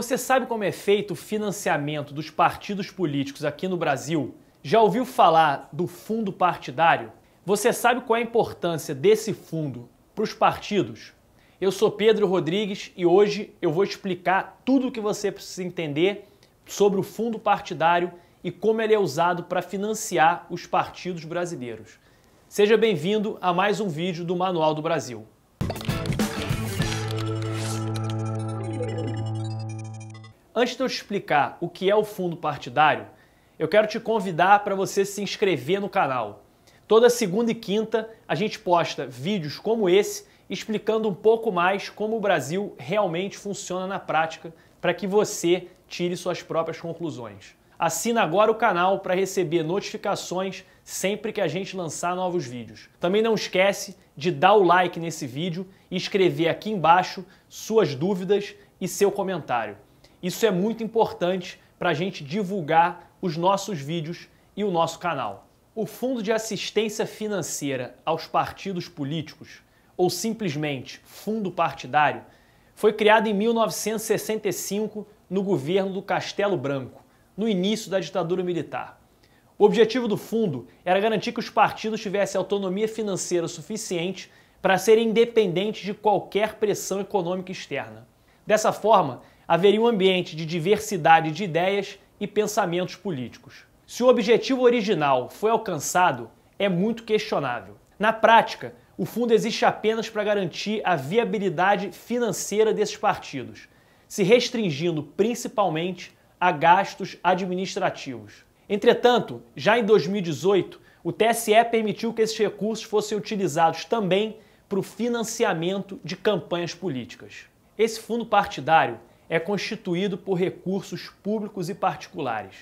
Você sabe como é feito o financiamento dos partidos políticos aqui no Brasil? Já ouviu falar do fundo partidário? Você sabe qual é a importância desse fundo para os partidos? Eu sou Pedro Rodrigues e hoje eu vou explicar tudo o que você precisa entender sobre o fundo partidário e como ele é usado para financiar os partidos brasileiros. Seja bem-vindo a mais um vídeo do Manual do Brasil. Antes de eu te explicar o que é o fundo partidário, eu quero te convidar para você se inscrever no canal. Toda segunda e quinta a gente posta vídeos como esse explicando um pouco mais como o Brasil realmente funciona na prática para que você tire suas próprias conclusões. Assina agora o canal para receber notificações sempre que a gente lançar novos vídeos. Também não esquece de dar o like nesse vídeo e escrever aqui embaixo suas dúvidas e seu comentário. Isso é muito importante para a gente divulgar os nossos vídeos e o nosso canal. O Fundo de Assistência Financeira aos Partidos Políticos, ou simplesmente Fundo Partidário, foi criado em 1965 no governo do Castelo Branco, no início da ditadura militar. O objetivo do fundo era garantir que os partidos tivessem autonomia financeira suficiente para serem independentes de qualquer pressão econômica externa. Dessa forma, haveria um ambiente de diversidade de ideias e pensamentos políticos. Se o objetivo original foi alcançado, é muito questionável. Na prática, o fundo existe apenas para garantir a viabilidade financeira desses partidos, se restringindo principalmente a gastos administrativos. Entretanto, já em 2018, o TSE permitiu que esses recursos fossem utilizados também para o financiamento de campanhas políticas. Esse fundo partidário é constituído por recursos públicos e particulares.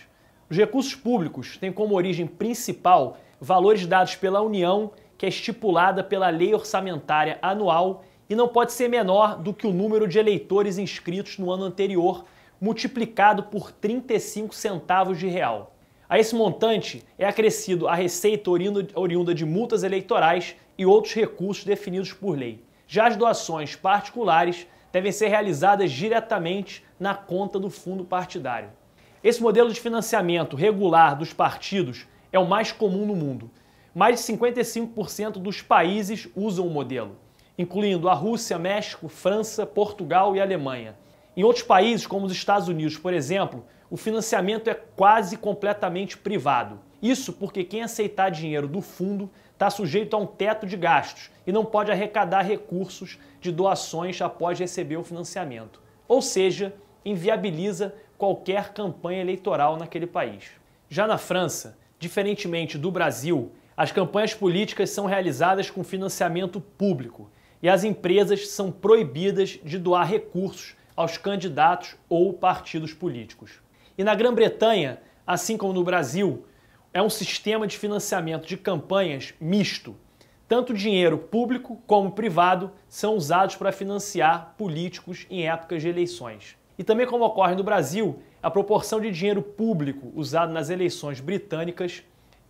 Os recursos públicos têm como origem principal valores dados pela União, que é estipulada pela Lei Orçamentária Anual e não pode ser menor do que o número de eleitores inscritos no ano anterior, multiplicado por 35 centavos de real. A esse montante é acrescido a receita oriunda de multas eleitorais e outros recursos definidos por lei. Já as doações particulares devem ser realizadas diretamente na conta do fundo partidário. Esse modelo de financiamento regular dos partidos é o mais comum no mundo. Mais de 55% dos países usam o modelo, incluindo a Rússia, México, França, Portugal e Alemanha. Em outros países, como os Estados Unidos, por exemplo, o financiamento é quase completamente privado. Isso porque quem aceitar dinheiro do fundo está sujeito a um teto de gastos e não pode arrecadar recursos de doações após receber o financiamento. Ou seja, inviabiliza qualquer campanha eleitoral naquele país. Já na França, diferentemente do Brasil, as campanhas políticas são realizadas com financiamento público e as empresas são proibidas de doar recursos aos candidatos ou partidos políticos. E na Grã-Bretanha, assim como no Brasil, é um sistema de financiamento de campanhas misto. Tanto dinheiro público como privado são usados para financiar políticos em épocas de eleições. E também, como ocorre no Brasil, a proporção de dinheiro público usado nas eleições britânicas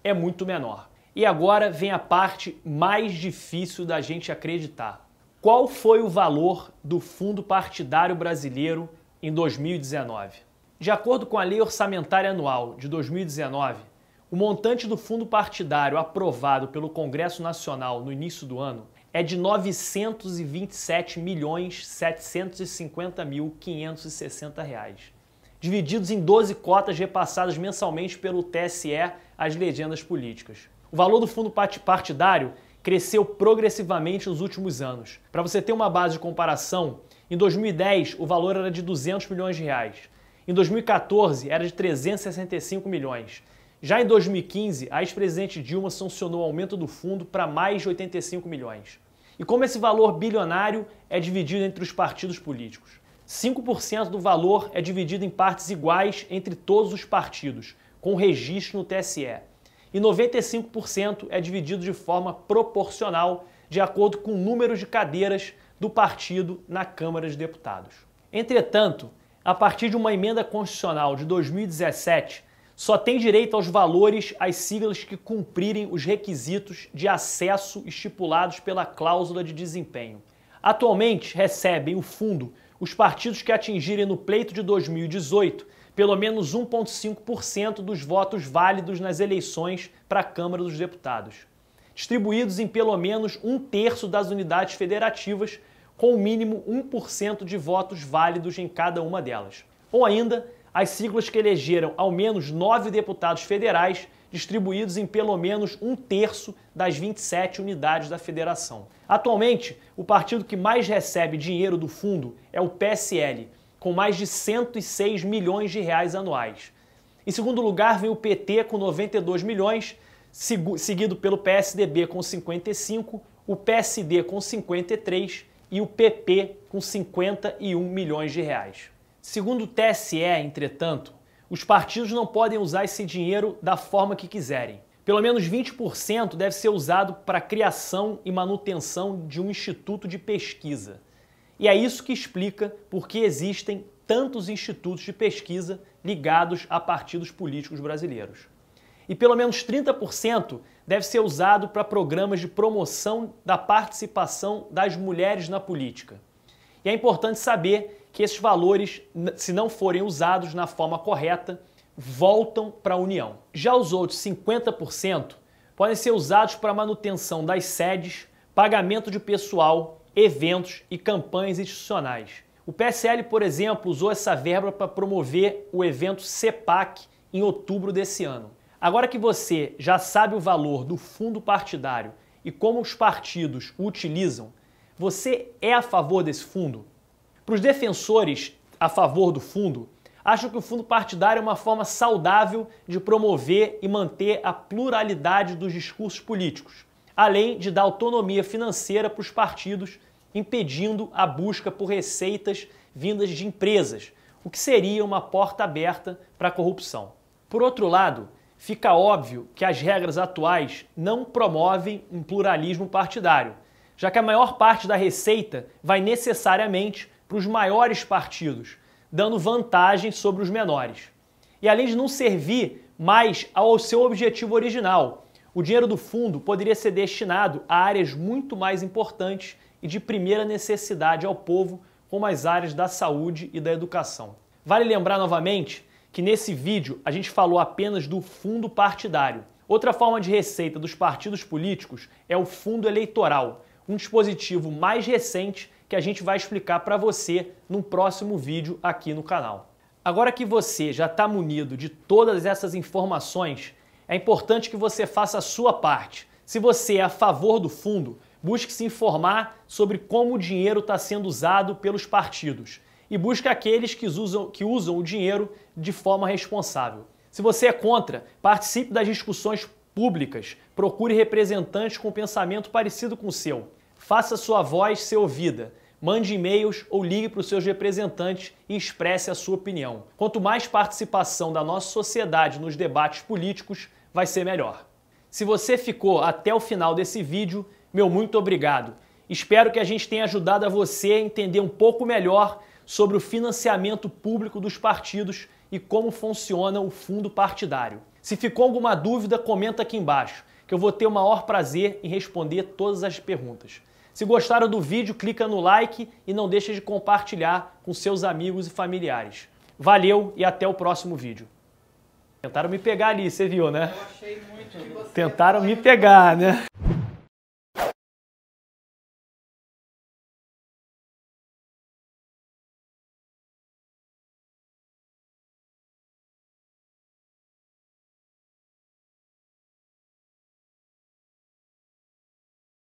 é muito menor. E agora vem a parte mais difícil da gente acreditar. Qual foi o valor do fundo partidário brasileiro em 2019? De acordo com a Lei Orçamentária Anual de 2019, o montante do fundo partidário aprovado pelo Congresso Nacional no início do ano é de 927 milhões 750 mil 560 reais, divididos em 12 cotas repassadas mensalmente pelo TSE às legendas políticas. O valor do fundo partidário cresceu progressivamente nos últimos anos. Para você ter uma base de comparação, em 2010 o valor era de 200 milhões de reais, em 2014 era de 365 milhões já em 2015, a ex-presidente Dilma sancionou o aumento do fundo para mais de 85 milhões. E como esse valor bilionário é dividido entre os partidos políticos? 5% do valor é dividido em partes iguais entre todos os partidos, com registro no TSE. E 95% é dividido de forma proporcional, de acordo com o número de cadeiras do partido na Câmara dos Deputados. Entretanto, a partir de uma emenda constitucional de 2017, só tem direito aos valores as siglas que cumprirem os requisitos de acesso estipulados pela cláusula de desempenho. Atualmente recebem o fundo os partidos que atingirem no pleito de 2018 pelo menos 1,5% dos votos válidos nas eleições para a Câmara dos Deputados, distribuídos em pelo menos um terço das unidades federativas, com o mínimo 1% de votos válidos em cada uma delas. Ou ainda, as siglas que elegeram ao menos nove deputados federais, distribuídos em pelo menos um terço das 27 unidades da federação. Atualmente, o partido que mais recebe dinheiro do fundo é o PSL, com mais de 106 milhões de reais anuais. Em segundo lugar, vem o PT com 92 milhões, seguido pelo PSDB com 55, o PSD com 53 e o PP com 51 milhões de reais. Segundo o TSE, entretanto, os partidos não podem usar esse dinheiro da forma que quiserem. Pelo menos 20% deve ser usado para a criação e manutenção de um instituto de pesquisa. E é isso que explica por que existem tantos institutos de pesquisa ligados a partidos políticos brasileiros. E pelo menos 30% deve ser usado para programas de promoção da participação das mulheres na política. E é importante saber que esses valores, se não forem usados na forma correta, voltam para a União. Já os outros 50% podem ser usados para manutenção das sedes, pagamento de pessoal, eventos e campanhas institucionais. O PSL, por exemplo, usou essa verba para promover o evento CEPAC em outubro desse ano. Agora que você já sabe o valor do fundo partidário e como os partidos o utilizam, você é a favor desse fundo? Para os defensores a favor do fundo, acham que o fundo partidário é uma forma saudável de promover e manter a pluralidade dos discursos políticos, além de dar autonomia financeira para os partidos, impedindo a busca por receitas vindas de empresas, o que seria uma porta aberta para a corrupção. Por outro lado, fica óbvio que as regras atuais não promovem um pluralismo partidário, já que a maior parte da receita vai necessariamente para os maiores partidos, dando vantagem sobre os menores. E além de não servir mais ao seu objetivo original, o dinheiro do fundo poderia ser destinado a áreas muito mais importantes e de primeira necessidade ao povo, como as áreas da saúde e da educação. Vale lembrar novamente que nesse vídeo a gente falou apenas do fundo partidário. Outra forma de receita dos partidos políticos é o fundo eleitoral, um dispositivo mais recente que a gente vai explicar para você num próximo vídeo aqui no canal. Agora que você já está munido de todas essas informações, é importante que você faça a sua parte. Se você é a favor do fundo, busque se informar sobre como o dinheiro está sendo usado pelos partidos e busque aqueles que usam, que usam o dinheiro de forma responsável. Se você é contra, participe das discussões públicas, procure representantes com pensamento parecido com o seu. Faça sua voz ser ouvida. Mande e-mails ou ligue para os seus representantes e expresse a sua opinião. Quanto mais participação da nossa sociedade nos debates políticos, vai ser melhor. Se você ficou até o final desse vídeo, meu muito obrigado. Espero que a gente tenha ajudado a você a entender um pouco melhor sobre o financiamento público dos partidos e como funciona o fundo partidário. Se ficou alguma dúvida, comenta aqui embaixo que eu vou ter o maior prazer em responder todas as perguntas. Se gostaram do vídeo, clica no like e não deixe de compartilhar com seus amigos e familiares. Valeu e até o próximo vídeo. Tentaram me pegar ali, você viu, né? Eu achei muito que você Tentaram me pegar, né?